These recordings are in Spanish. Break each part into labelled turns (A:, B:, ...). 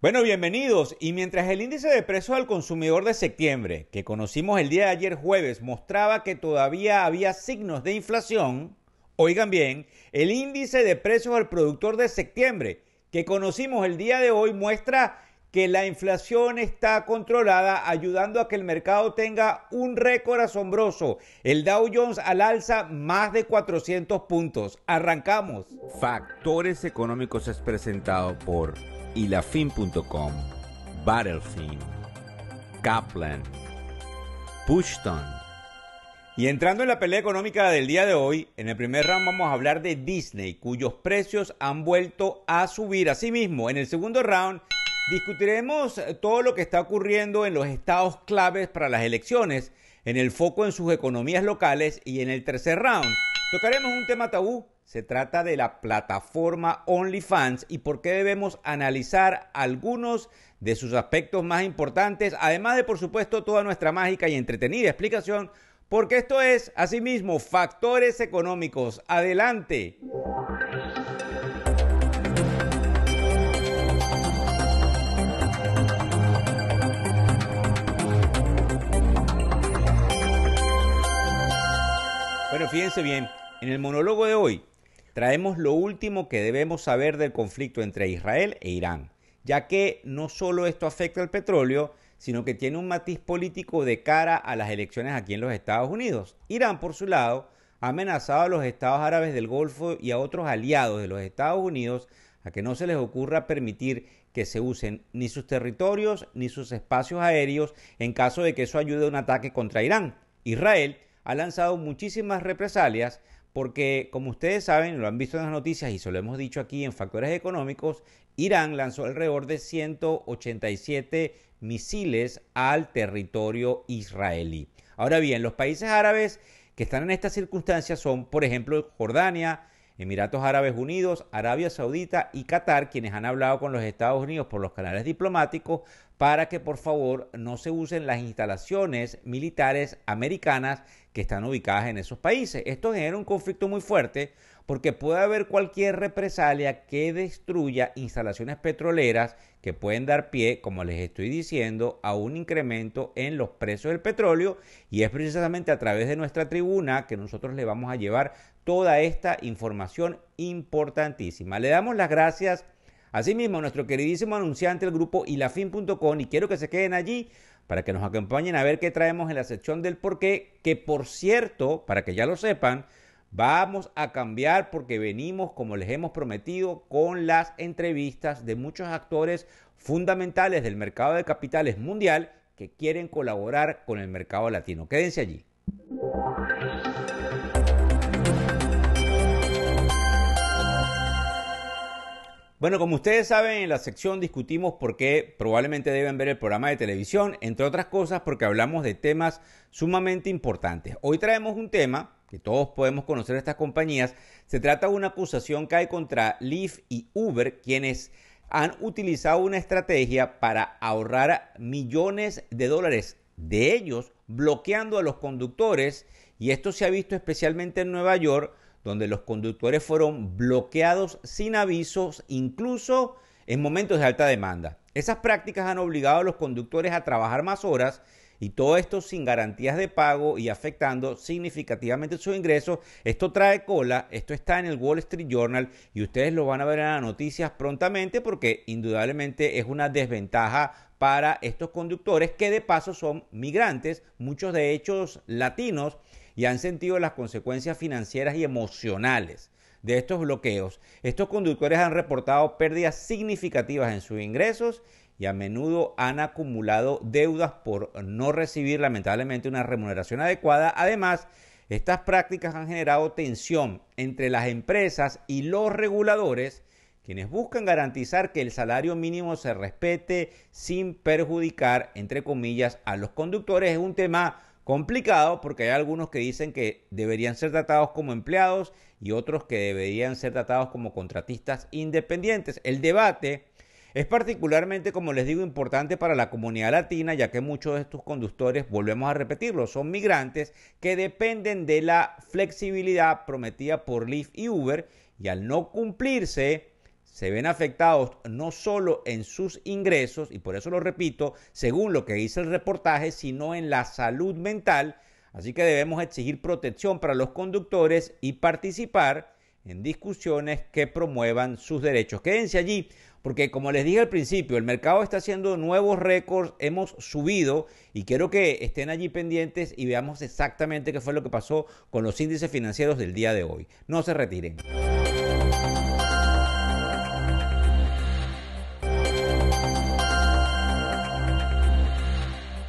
A: Bueno, bienvenidos. Y mientras el índice de precios al consumidor de septiembre, que conocimos el día de ayer jueves, mostraba que todavía había signos de inflación, oigan bien, el índice de precios al productor de septiembre, que conocimos el día de hoy, muestra que la inflación está controlada, ayudando a que el mercado tenga un récord asombroso. El Dow Jones al alza más de 400 puntos. Arrancamos. Factores económicos es presentado por y lafin.com, Kaplan, Pushton. Y entrando en la pelea económica del día de hoy, en el primer round vamos a hablar de Disney, cuyos precios han vuelto a subir. Asimismo, en el segundo round discutiremos eh, todo lo que está ocurriendo en los estados claves para las elecciones, en el foco en sus economías locales y en el tercer round tocaremos un tema tabú se trata de la plataforma OnlyFans y por qué debemos analizar algunos de sus aspectos más importantes, además de, por supuesto, toda nuestra mágica y entretenida explicación, porque esto es, asimismo, factores económicos. Adelante. Bueno, fíjense bien, en el monólogo de hoy traemos lo último que debemos saber del conflicto entre Israel e Irán, ya que no solo esto afecta al petróleo, sino que tiene un matiz político de cara a las elecciones aquí en los Estados Unidos. Irán, por su lado, ha amenazado a los estados árabes del Golfo y a otros aliados de los Estados Unidos a que no se les ocurra permitir que se usen ni sus territorios ni sus espacios aéreos en caso de que eso ayude a un ataque contra Irán. Israel ha lanzado muchísimas represalias porque como ustedes saben, lo han visto en las noticias y se lo hemos dicho aquí en Factores Económicos, Irán lanzó alrededor de 187 misiles al territorio israelí. Ahora bien, los países árabes que están en estas circunstancias son, por ejemplo, Jordania, Emiratos Árabes Unidos, Arabia Saudita y Qatar, quienes han hablado con los Estados Unidos por los canales diplomáticos para que por favor no se usen las instalaciones militares americanas que están ubicadas en esos países. Esto genera un conflicto muy fuerte porque puede haber cualquier represalia que destruya instalaciones petroleras que pueden dar pie, como les estoy diciendo, a un incremento en los precios del petróleo y es precisamente a través de nuestra tribuna que nosotros le vamos a llevar toda esta información importantísima. Le damos las gracias. Asimismo, a nuestro queridísimo anunciante, el grupo ilafin.com, y quiero que se queden allí para que nos acompañen a ver qué traemos en la sección del por qué, que por cierto, para que ya lo sepan, vamos a cambiar porque venimos, como les hemos prometido, con las entrevistas de muchos actores fundamentales del mercado de capitales mundial que quieren colaborar con el mercado latino. Quédense allí. Bueno, como ustedes saben, en la sección discutimos por qué probablemente deben ver el programa de televisión, entre otras cosas porque hablamos de temas sumamente importantes. Hoy traemos un tema que todos podemos conocer estas compañías. Se trata de una acusación que hay contra Lyft y Uber, quienes han utilizado una estrategia para ahorrar millones de dólares de ellos, bloqueando a los conductores, y esto se ha visto especialmente en Nueva York donde los conductores fueron bloqueados sin avisos, incluso en momentos de alta demanda. Esas prácticas han obligado a los conductores a trabajar más horas y todo esto sin garantías de pago y afectando significativamente sus ingresos. Esto trae cola, esto está en el Wall Street Journal y ustedes lo van a ver en las noticias prontamente porque indudablemente es una desventaja para estos conductores que de paso son migrantes, muchos de ellos latinos y han sentido las consecuencias financieras y emocionales de estos bloqueos, estos conductores han reportado pérdidas significativas en sus ingresos y a menudo han acumulado deudas por no recibir lamentablemente una remuneración adecuada. Además, estas prácticas han generado tensión entre las empresas y los reguladores, quienes buscan garantizar que el salario mínimo se respete sin perjudicar, entre comillas, a los conductores. Es un tema complicado porque hay algunos que dicen que deberían ser tratados como empleados y otros que deberían ser tratados como contratistas independientes. El debate es particularmente, como les digo, importante para la comunidad latina, ya que muchos de estos conductores, volvemos a repetirlo, son migrantes que dependen de la flexibilidad prometida por Lyft y Uber y al no cumplirse se ven afectados no solo en sus ingresos, y por eso lo repito, según lo que dice el reportaje, sino en la salud mental. Así que debemos exigir protección para los conductores y participar en discusiones que promuevan sus derechos. Quédense allí, porque como les dije al principio, el mercado está haciendo nuevos récords, hemos subido y quiero que estén allí pendientes y veamos exactamente qué fue lo que pasó con los índices financieros del día de hoy. No se retiren.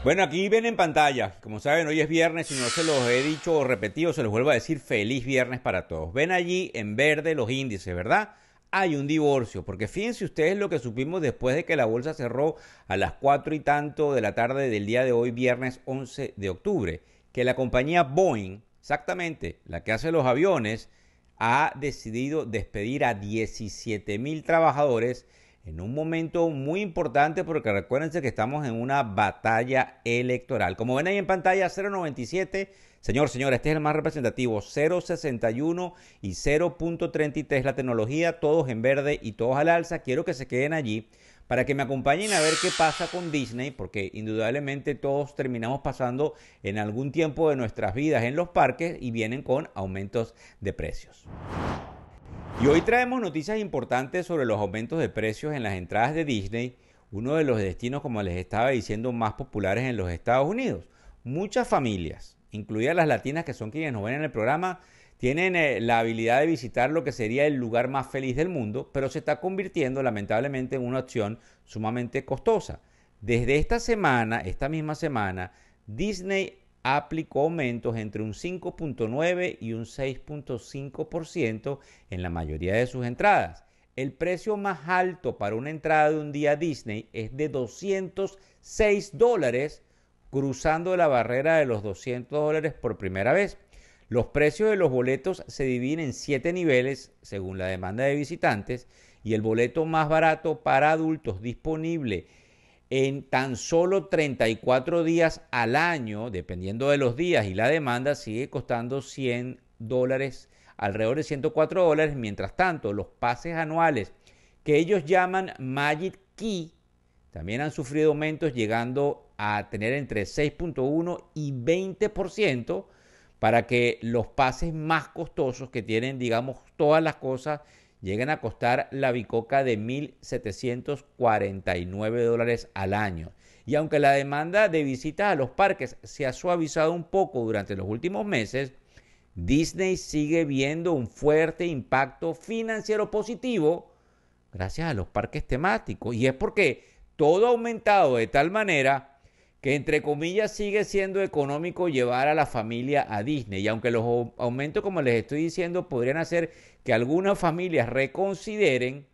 A: Bueno, aquí ven en pantalla. Como saben, hoy es viernes y no se los he dicho o repetido, se los vuelvo a decir feliz viernes para todos. Ven allí en verde los índices, ¿verdad? Hay un divorcio, porque fíjense ustedes lo que supimos después de que la bolsa cerró a las 4 y tanto de la tarde del día de hoy, viernes 11 de octubre, que la compañía Boeing, exactamente la que hace los aviones, ha decidido despedir a 17 mil trabajadores en un momento muy importante porque recuérdense que estamos en una batalla electoral. Como ven ahí en pantalla 097, señor, señor, este es el más representativo, 061 y 0.33 la tecnología, todos en verde y todos al alza. Quiero que se queden allí para que me acompañen a ver qué pasa con Disney, porque indudablemente todos terminamos pasando en algún tiempo de nuestras vidas en los parques y vienen con aumentos de precios. Y hoy traemos noticias importantes sobre los aumentos de precios en las entradas de Disney, uno de los destinos, como les estaba diciendo, más populares en los Estados Unidos. Muchas familias, incluidas las latinas que son quienes nos ven en el programa, tienen eh, la habilidad de visitar lo que sería el lugar más feliz del mundo, pero se está convirtiendo lamentablemente en una opción sumamente costosa. Desde esta semana, esta misma semana, Disney aplicó aumentos entre un 5.9 y un 6.5% en la mayoría de sus entradas. El precio más alto para una entrada de un día Disney es de 206 dólares, cruzando la barrera de los 200 dólares por primera vez. Los precios de los boletos se dividen en 7 niveles según la demanda de visitantes y el boleto más barato para adultos disponible en tan solo 34 días al año, dependiendo de los días y la demanda, sigue costando 100 dólares, alrededor de 104 dólares. Mientras tanto, los pases anuales que ellos llaman Magic Key también han sufrido aumentos llegando a tener entre 6.1 y 20% para que los pases más costosos que tienen, digamos, todas las cosas llegan a costar la bicoca de 1.749 dólares al año. Y aunque la demanda de visitas a los parques se ha suavizado un poco durante los últimos meses, Disney sigue viendo un fuerte impacto financiero positivo gracias a los parques temáticos. Y es porque todo ha aumentado de tal manera que, entre comillas, sigue siendo económico llevar a la familia a Disney. Y aunque los aumentos, como les estoy diciendo, podrían hacer que algunas familias reconsideren,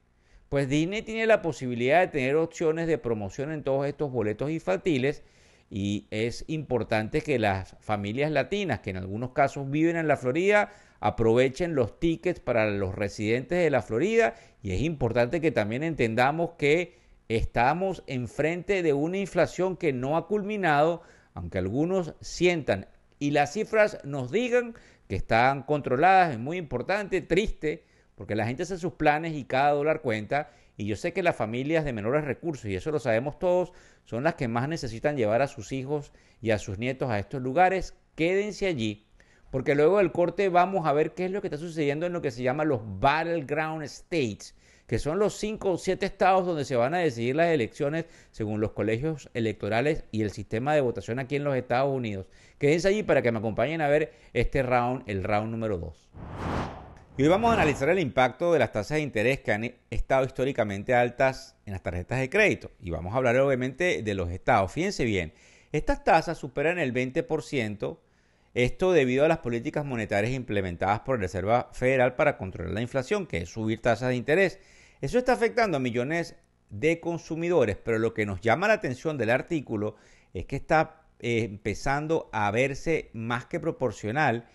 A: pues Disney tiene la posibilidad de tener opciones de promoción en todos estos boletos infantiles y es importante que las familias latinas, que en algunos casos viven en la Florida, aprovechen los tickets para los residentes de la Florida y es importante que también entendamos que estamos enfrente de una inflación que no ha culminado, aunque algunos sientan y las cifras nos digan que están controladas, es muy importante, triste, porque la gente hace sus planes y cada dólar cuenta. Y yo sé que las familias de menores recursos, y eso lo sabemos todos, son las que más necesitan llevar a sus hijos y a sus nietos a estos lugares. Quédense allí porque luego del corte vamos a ver qué es lo que está sucediendo en lo que se llama los battleground states, que son los cinco o siete estados donde se van a decidir las elecciones según los colegios electorales y el sistema de votación aquí en los Estados Unidos. Quédense allí para que me acompañen a ver este round, el round número 2. Y hoy vamos a analizar el impacto de las tasas de interés que han estado históricamente altas en las tarjetas de crédito. Y vamos a hablar obviamente de los estados. Fíjense bien, estas tasas superan el 20% esto debido a las políticas monetarias implementadas por la Reserva Federal para controlar la inflación, que es subir tasas de interés. Eso está afectando a millones de consumidores, pero lo que nos llama la atención del artículo es que está eh, empezando a verse más que proporcional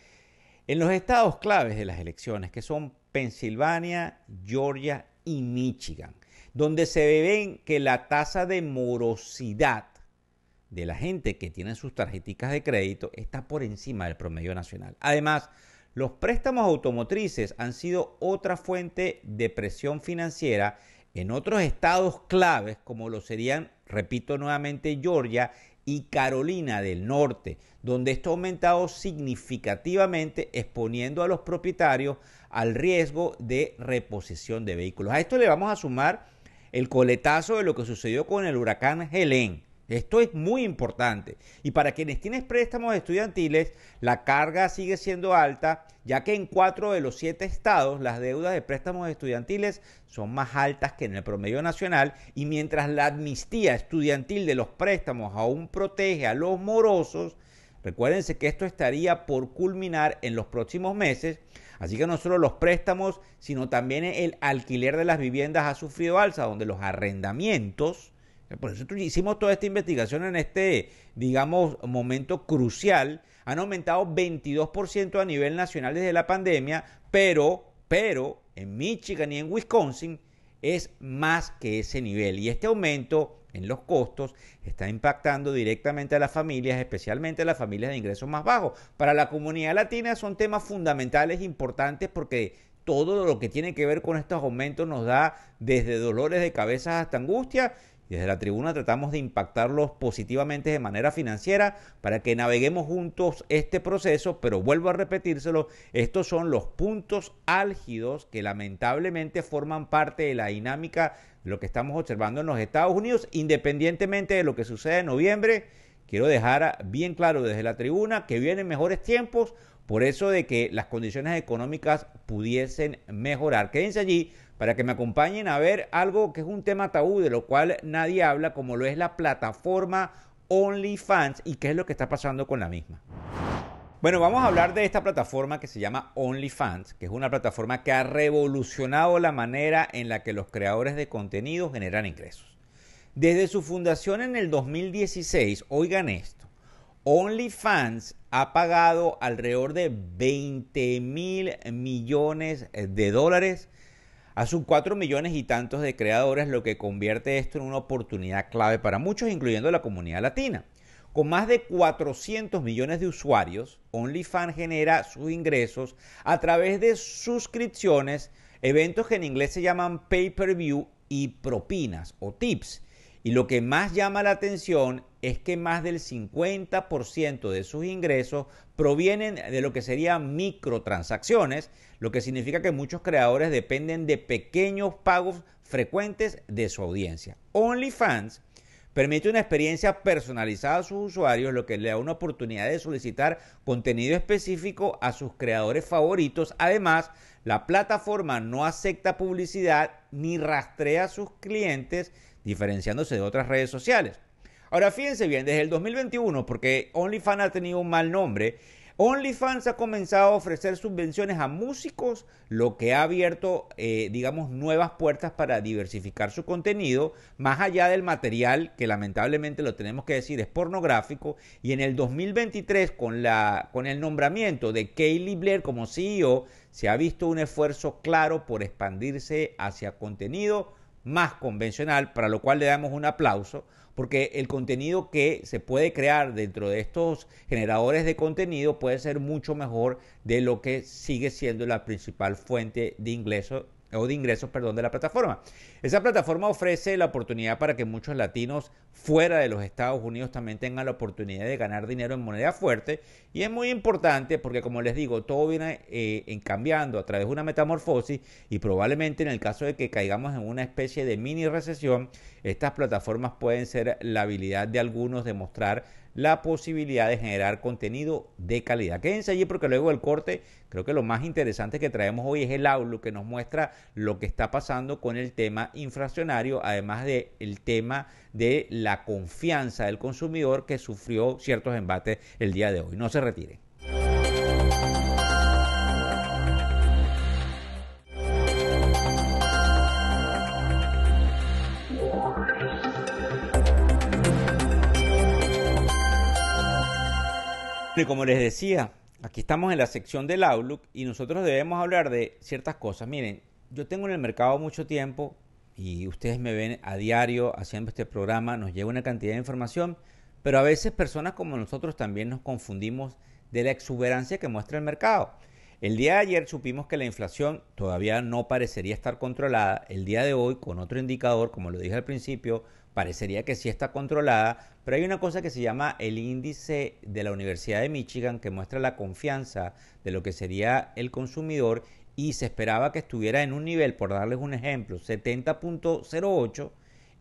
A: en los estados claves de las elecciones, que son Pensilvania, Georgia y Michigan, donde se ve que la tasa de morosidad de la gente que tiene sus tarjeticas de crédito está por encima del promedio nacional. Además, los préstamos automotrices han sido otra fuente de presión financiera en otros estados claves como lo serían, repito nuevamente, Georgia y Carolina del Norte, donde esto ha aumentado significativamente exponiendo a los propietarios al riesgo de reposición de vehículos. A esto le vamos a sumar el coletazo de lo que sucedió con el huracán Helen esto es muy importante. Y para quienes tienen préstamos estudiantiles, la carga sigue siendo alta, ya que en cuatro de los siete estados las deudas de préstamos estudiantiles son más altas que en el promedio nacional y mientras la amnistía estudiantil de los préstamos aún protege a los morosos, recuérdense que esto estaría por culminar en los próximos meses, Así que no solo los préstamos, sino también el alquiler de las viviendas ha sufrido alza, donde los arrendamientos eh, por eso hicimos toda esta investigación en este, digamos, momento crucial. Han aumentado 22% a nivel nacional desde la pandemia, pero, pero en Michigan y en Wisconsin es más que ese nivel. Y este aumento en los costos está impactando directamente a las familias, especialmente a las familias de ingresos más bajos. Para la comunidad latina son temas fundamentales, importantes, porque todo lo que tiene que ver con estos aumentos nos da desde dolores de cabeza hasta angustia desde la tribuna tratamos de impactarlos positivamente de manera financiera para que naveguemos juntos este proceso, pero vuelvo a repetírselo, estos son los puntos álgidos que lamentablemente forman parte de la dinámica de lo que estamos observando en los Estados Unidos, independientemente de lo que suceda en noviembre. Quiero dejar bien claro desde la tribuna que vienen mejores tiempos, por eso de que las condiciones económicas pudiesen mejorar. Quédense allí para que me acompañen a ver algo que es un tema tabú, de lo cual nadie habla, como lo es la plataforma OnlyFans y qué es lo que está pasando con la misma. Bueno, vamos a hablar de esta plataforma que se llama OnlyFans, que es una plataforma que ha revolucionado la manera en la que los creadores de contenido generan ingresos. Desde su fundación en el 2016, oigan esto, OnlyFans ha pagado alrededor de 20 mil millones eh, de dólares a sus 4 millones y tantos de creadores, lo que convierte esto en una oportunidad clave para muchos, incluyendo la comunidad latina. Con más de 400 millones de usuarios, OnlyFans genera sus ingresos a través de suscripciones, eventos que en inglés se llaman pay-per-view y propinas o tips. Y lo que más llama la atención es que más del 50% de sus ingresos provienen de lo que serían microtransacciones, lo que significa que muchos creadores dependen de pequeños pagos frecuentes de su audiencia. OnlyFans permite una experiencia personalizada a sus usuarios, lo que le da una oportunidad de solicitar contenido específico a sus creadores favoritos. Además, la plataforma no acepta publicidad ni rastrea a sus clientes, diferenciándose de otras redes sociales. Ahora fíjense bien, desde el 2021, porque OnlyFans ha tenido un mal nombre, OnlyFans ha comenzado a ofrecer subvenciones a músicos, lo que ha abierto, eh, digamos, nuevas puertas para diversificar su contenido, más allá del material que lamentablemente lo tenemos que decir es pornográfico. Y en el 2023, con, la, con el nombramiento de Kaylee Blair como CEO, se ha visto un esfuerzo claro por expandirse hacia contenido más convencional, para lo cual le damos un aplauso, porque el contenido que se puede crear dentro de estos generadores de contenido puede ser mucho mejor de lo que sigue siendo la principal fuente de ingreso o de ingresos, perdón, de la plataforma. Esa plataforma ofrece la oportunidad para que muchos latinos fuera de los Estados Unidos también tengan la oportunidad de ganar dinero en moneda fuerte y es muy importante porque como les digo, todo viene eh, cambiando a través de una metamorfosis y probablemente en el caso de que caigamos en una especie de mini recesión, estas plataformas pueden ser la habilidad de algunos de mostrar la posibilidad de generar contenido de calidad. Quédense allí porque luego del corte, creo que lo más interesante que traemos hoy es el Outlook que nos muestra lo que está pasando con el tema inflacionario, además del el tema de la confianza del consumidor que sufrió ciertos embates el día de hoy. No se retiren. y como les decía, aquí estamos en la sección del Outlook y nosotros debemos hablar de ciertas cosas. Miren, yo tengo en el mercado mucho tiempo y ustedes me ven a diario haciendo este programa, nos llega una cantidad de información, pero a veces personas como nosotros también nos confundimos de la exuberancia que muestra el mercado. El día de ayer supimos que la inflación todavía no parecería estar controlada. El día de hoy, con otro indicador, como lo dije al principio, parecería que sí está controlada, pero hay una cosa que se llama el índice de la Universidad de Michigan que muestra la confianza de lo que sería el consumidor y se esperaba que estuviera en un nivel, por darles un ejemplo, 70.08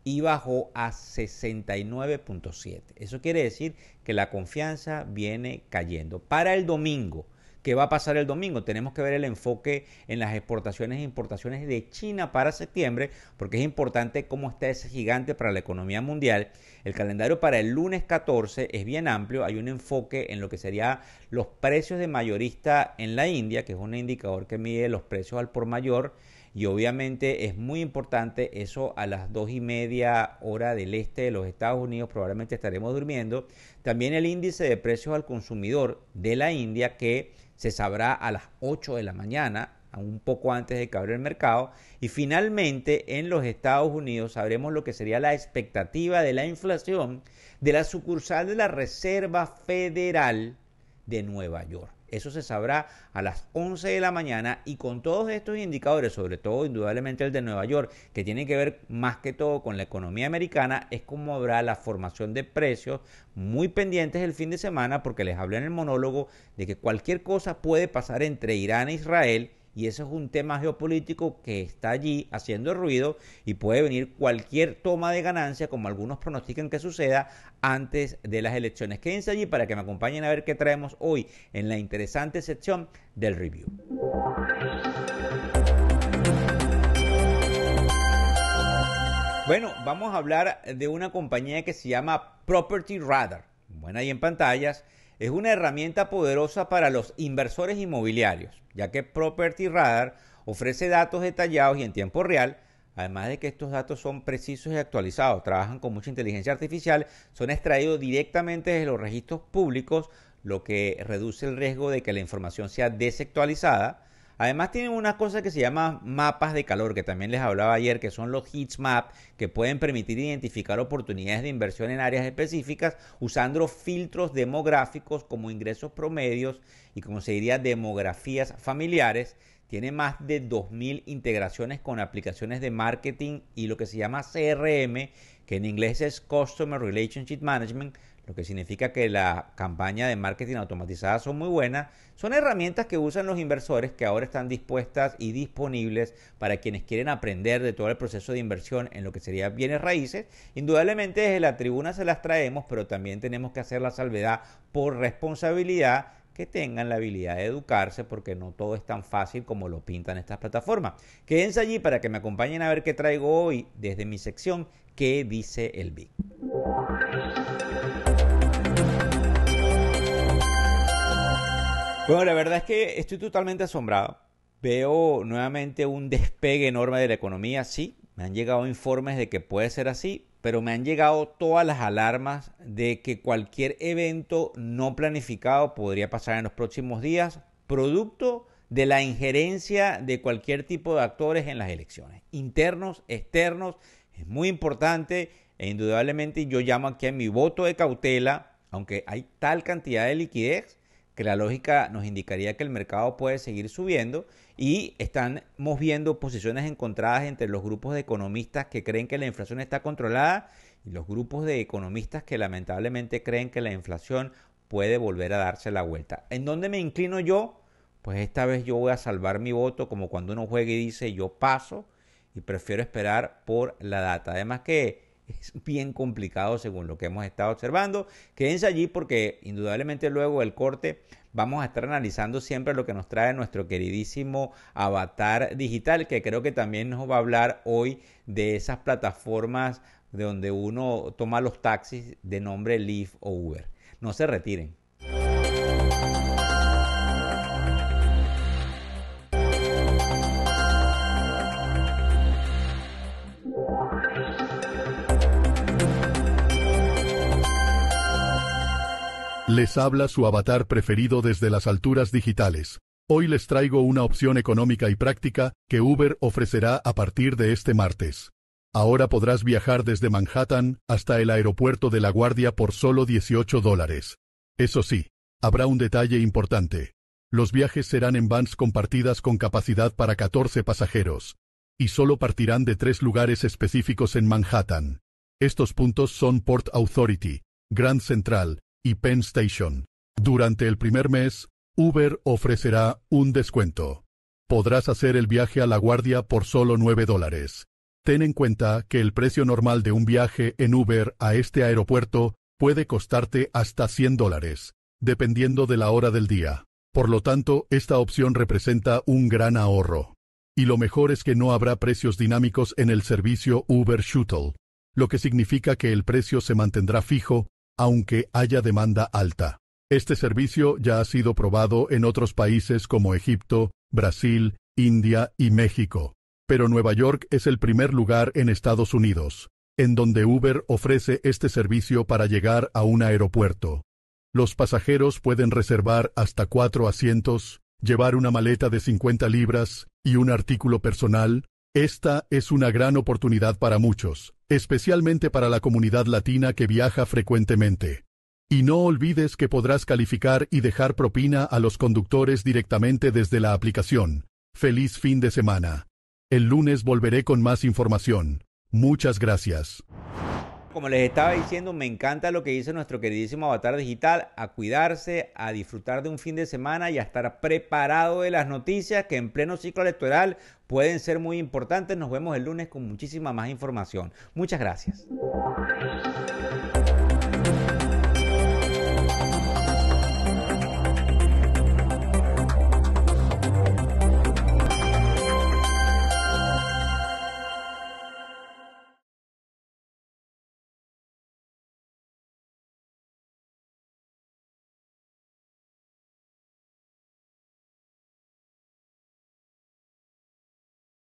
A: y bajó a 69.7. Eso quiere decir que la confianza viene cayendo. Para el domingo, ¿Qué va a pasar el domingo? Tenemos que ver el enfoque en las exportaciones e importaciones de China para septiembre, porque es importante cómo está ese gigante para la economía mundial. El calendario para el lunes 14 es bien amplio, hay un enfoque en lo que sería los precios de mayorista en la India, que es un indicador que mide los precios al por mayor y obviamente es muy importante eso a las dos y media hora del este de los Estados Unidos probablemente estaremos durmiendo también el índice de precios al consumidor de la India que se sabrá a las 8 de la mañana un poco antes de que abra el mercado. Y finalmente, en los Estados Unidos sabremos lo que sería la expectativa de la inflación de la sucursal de la Reserva Federal de Nueva York. Eso se sabrá a las 11 de la mañana y con todos estos indicadores, sobre todo indudablemente el de Nueva York, que tiene que ver más que todo con la economía americana, es como habrá la formación de precios muy pendientes el fin de semana porque les hablé en el monólogo de que cualquier cosa puede pasar entre Irán e Israel y eso es un tema geopolítico que está allí haciendo ruido y puede venir cualquier toma de ganancia, como algunos pronostican que suceda, antes de las elecciones. Quédense allí para que me acompañen a ver qué traemos hoy en la interesante sección del review. Bueno, vamos a hablar de una compañía que se llama Property Radar. Bueno, ahí en pantallas es una herramienta poderosa para los inversores inmobiliarios, ya que Property Radar ofrece datos detallados y en tiempo real, además de que estos datos son precisos y actualizados, trabajan con mucha inteligencia artificial, son extraídos directamente de los registros públicos, lo que reduce el riesgo de que la información sea desactualizada Además tienen una cosa que se llama mapas de calor, que también les hablaba ayer, que son los heat map, que pueden permitir identificar oportunidades de inversión en áreas específicas usando filtros demográficos como ingresos promedios y como se diría demografías familiares. Tiene más de 2.000 integraciones con aplicaciones de marketing y lo que se llama CRM, que en inglés es Customer Relationship Management, lo que significa que las campañas de marketing automatizadas son muy buenas. Son herramientas que usan los inversores que ahora están dispuestas y disponibles para quienes quieren aprender de todo el proceso de inversión en lo que sería bienes raíces. Indudablemente desde la tribuna se las traemos, pero también tenemos que hacer la salvedad por responsabilidad que tengan la habilidad de educarse porque no todo es tan fácil como lo pintan estas plataformas. Quédense allí para que me acompañen a ver qué traigo hoy desde mi sección, qué dice el BIC. Bueno, la verdad es que estoy totalmente asombrado. Veo nuevamente un despegue enorme de la economía, sí. Me han llegado informes de que puede ser así, pero me han llegado todas las alarmas de que cualquier evento no planificado podría pasar en los próximos días, producto de la injerencia de cualquier tipo de actores en las elecciones, internos, externos. Es muy importante e indudablemente yo llamo aquí a mi voto de cautela, aunque hay tal cantidad de liquidez, que la lógica nos indicaría que el mercado puede seguir subiendo y estamos viendo posiciones encontradas entre los grupos de economistas que creen que la inflación está controlada y los grupos de economistas que lamentablemente creen que la inflación puede volver a darse la vuelta. ¿En dónde me inclino yo? Pues esta vez yo voy a salvar mi voto como cuando uno juega y dice yo paso y prefiero esperar por la data. Además que es bien complicado según lo que hemos estado observando. Quédense allí porque indudablemente luego del corte vamos a estar analizando siempre lo que nos trae nuestro queridísimo avatar digital, que creo que también nos va a hablar hoy de esas plataformas de donde uno toma los taxis de nombre Lyft o Uber. No se retiren.
B: Les habla su avatar preferido desde las alturas digitales. Hoy les traigo una opción económica y práctica que Uber ofrecerá a partir de este martes. Ahora podrás viajar desde Manhattan hasta el aeropuerto de La Guardia por solo 18 dólares. Eso sí, habrá un detalle importante. Los viajes serán en vans compartidas con capacidad para 14 pasajeros. Y solo partirán de tres lugares específicos en Manhattan. Estos puntos son Port Authority, Grand Central y Penn Station. Durante el primer mes, Uber ofrecerá un descuento. Podrás hacer el viaje a La Guardia por solo 9 dólares. Ten en cuenta que el precio normal de un viaje en Uber a este aeropuerto puede costarte hasta 100 dólares, dependiendo de la hora del día. Por lo tanto, esta opción representa un gran ahorro. Y lo mejor es que no habrá precios dinámicos en el servicio Uber Shuttle, lo que significa que el precio se mantendrá fijo aunque haya demanda alta. Este servicio ya ha sido probado en otros países como Egipto, Brasil, India y México, pero Nueva York es el primer lugar en Estados Unidos, en donde Uber ofrece este servicio para llegar a un aeropuerto. Los pasajeros pueden reservar hasta cuatro asientos, llevar una maleta de 50 libras y un artículo personal. Esta es una gran oportunidad para muchos, especialmente para la comunidad latina que viaja frecuentemente. Y no olvides que podrás calificar y dejar propina a los conductores directamente desde la aplicación. Feliz fin de semana. El lunes volveré con más información. Muchas gracias.
A: Como les estaba diciendo, me encanta lo que dice nuestro queridísimo avatar digital, a cuidarse, a disfrutar de un fin de semana y a estar preparado de las noticias que en pleno ciclo electoral pueden ser muy importantes. Nos vemos el lunes con muchísima más información. Muchas gracias.